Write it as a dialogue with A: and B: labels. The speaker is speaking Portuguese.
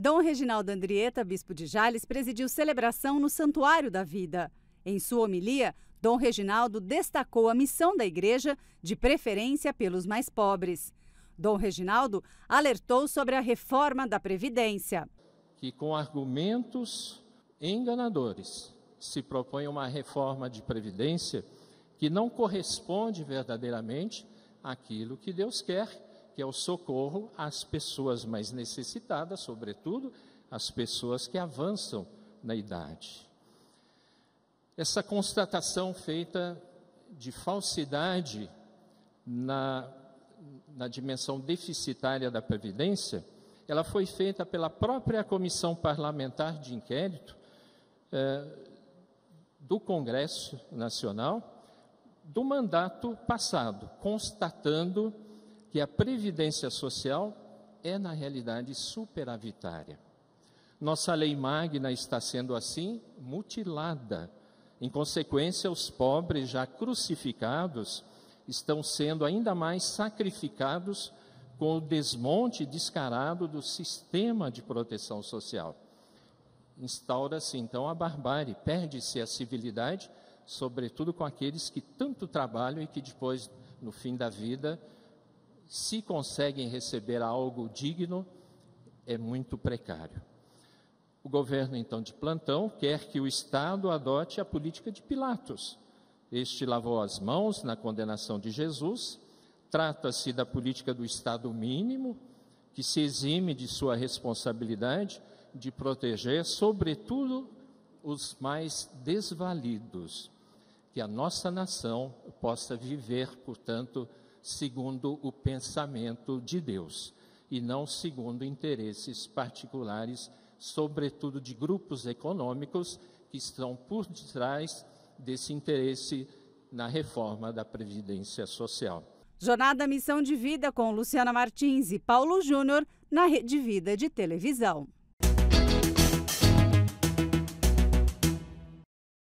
A: Dom Reginaldo Andrieta, bispo de Jales, presidiu celebração no Santuário da Vida. Em sua homilia, Dom Reginaldo destacou a missão da igreja de preferência pelos mais pobres. Dom Reginaldo alertou sobre a reforma da Previdência.
B: Que com argumentos enganadores se propõe uma reforma de Previdência que não corresponde verdadeiramente àquilo que Deus quer que é o socorro às pessoas mais necessitadas, sobretudo às pessoas que avançam na idade. Essa constatação feita de falsidade na, na dimensão deficitária da Previdência, ela foi feita pela própria Comissão Parlamentar de Inquérito eh, do Congresso Nacional do mandato passado, constatando que a previdência social é, na realidade, superavitária. Nossa lei magna está sendo assim mutilada. Em consequência, os pobres já crucificados estão sendo ainda mais sacrificados com o desmonte descarado do sistema de proteção social. Instaura-se então a barbárie, perde-se a civilidade, sobretudo com aqueles que tanto trabalham e que depois, no fim da vida, se conseguem receber algo digno, é muito precário. O governo, então, de plantão, quer que o Estado adote a política de Pilatos. Este lavou as mãos na condenação de Jesus. Trata-se da política do Estado mínimo, que se exime de sua responsabilidade de proteger, sobretudo, os mais desvalidos. Que a nossa nação possa viver, portanto, segundo o pensamento de Deus e não segundo interesses particulares, sobretudo de grupos econômicos que estão por detrás desse interesse na reforma da Previdência Social.
A: Jornada Missão de Vida com Luciana Martins e Paulo Júnior na Rede Vida de Televisão.